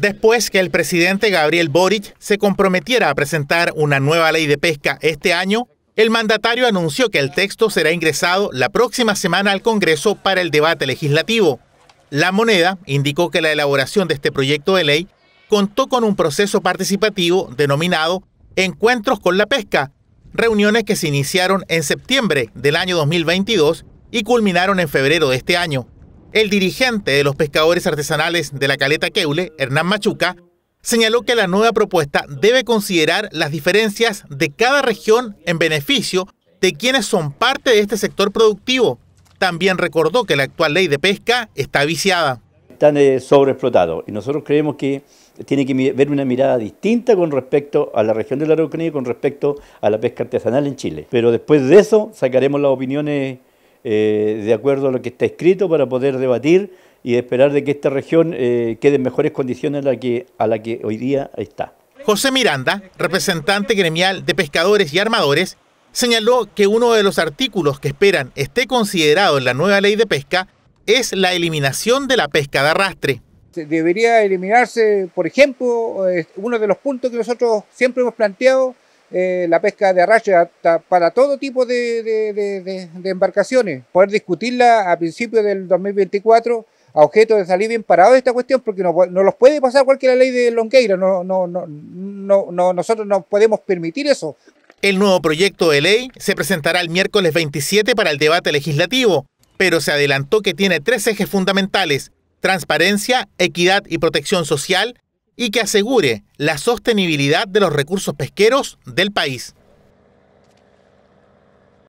después que el presidente Gabriel Boric se comprometiera a presentar una nueva ley de pesca este año, el mandatario anunció que el texto será ingresado la próxima semana al Congreso para el debate legislativo. La moneda indicó que la elaboración de este proyecto de ley contó con un proceso participativo denominado Encuentros con la Pesca, reuniones que se iniciaron en septiembre del año 2022 y culminaron en febrero de este año. El dirigente de los pescadores artesanales de la caleta Keule, Hernán Machuca, señaló que la nueva propuesta debe considerar las diferencias de cada región en beneficio de quienes son parte de este sector productivo. También recordó que la actual ley de pesca está viciada. Están eh, sobreexplotados y nosotros creemos que tiene que ver una mirada distinta con respecto a la región de la Araucanía y con respecto a la pesca artesanal en Chile. Pero después de eso sacaremos las opiniones eh, de acuerdo a lo que está escrito para poder debatir y esperar de que esta región eh, quede en mejores condiciones a la, que, a la que hoy día está. José Miranda, representante gremial de pescadores y armadores, señaló que uno de los artículos que esperan esté considerado en la nueva ley de pesca es la eliminación de la pesca de arrastre. Debería eliminarse, por ejemplo, eh, uno de los puntos que nosotros siempre hemos planteado eh, la pesca de arrastre para todo tipo de, embarcaciones, poder discutirla a principios del 2024 a objeto de salir bien parados de esta cuestión, porque no, no los puede pasar cualquier ley de Longueira, no, no, no, no, nosotros no podemos permitir eso. El nuevo proyecto de ley se presentará el miércoles 27 para el debate legislativo, pero se adelantó que tiene tres ejes fundamentales, transparencia, equidad y protección social, y que asegure la sostenibilidad de los recursos pesqueros del país.